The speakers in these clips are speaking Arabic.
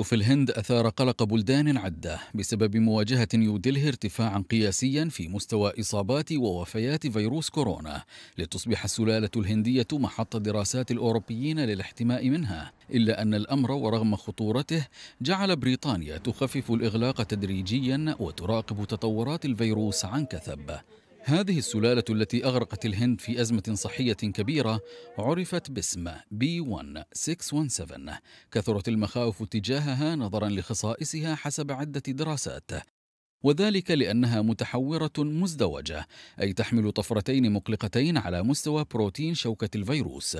في الهند أثار قلق بلدان عدة بسبب مواجهة يودله ارتفاعا قياسيا في مستوى إصابات ووفيات فيروس كورونا لتصبح السلالة الهندية محط دراسات الأوروبيين للاحتماء منها إلا أن الأمر ورغم خطورته جعل بريطانيا تخفف الإغلاق تدريجيا وتراقب تطورات الفيروس عن كثب هذه السلالة التي أغرقت الهند في أزمة صحية كبيرة عرفت باسم b 1617 كثرت المخاوف تجاهها نظرا لخصائصها حسب عدة دراسات وذلك لأنها متحورة مزدوجة أي تحمل طفرتين مقلقتين على مستوى بروتين شوكة الفيروس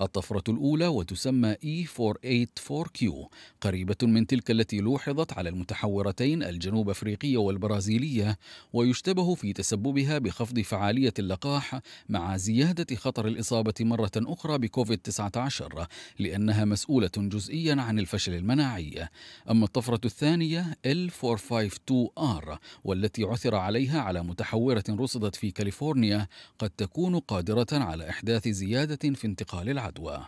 الطفرة الأولى وتسمى E484Q قريبة من تلك التي لوحظت على المتحورتين الجنوب أفريقية والبرازيلية ويشتبه في تسببها بخفض فعالية اللقاح مع زيادة خطر الإصابة مرة أخرى بكوفيد-19 لأنها مسؤولة جزئيا عن الفشل المناعي أما الطفرة الثانية L452R المارة والتي عثر عليها على متحورة رصدت في كاليفورنيا قد تكون قادرة على إحداث زيادة في انتقال العدوى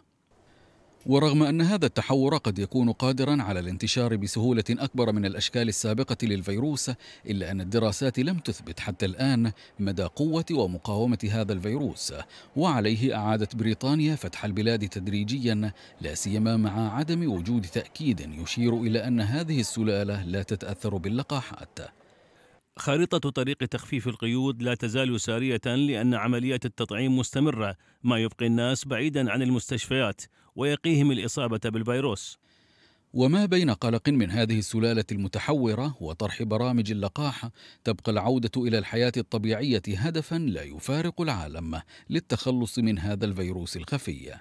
ورغم أن هذا التحور قد يكون قادرا على الانتشار بسهولة أكبر من الأشكال السابقة للفيروس إلا أن الدراسات لم تثبت حتى الآن مدى قوة ومقاومة هذا الفيروس وعليه أعادت بريطانيا فتح البلاد تدريجيا لا سيما مع عدم وجود تأكيد يشير إلى أن هذه السلالة لا تتأثر باللقاحات خارطة طريق تخفيف القيود لا تزال سارية لأن عمليات التطعيم مستمرة، ما يبقي الناس بعيدا عن المستشفيات ويقيهم الإصابة بالفيروس. وما بين قلق من هذه السلالة المتحورة وطرح برامج اللقاح تبقى العودة إلى الحياة الطبيعية هدفا لا يفارق العالم للتخلص من هذا الفيروس الخفي.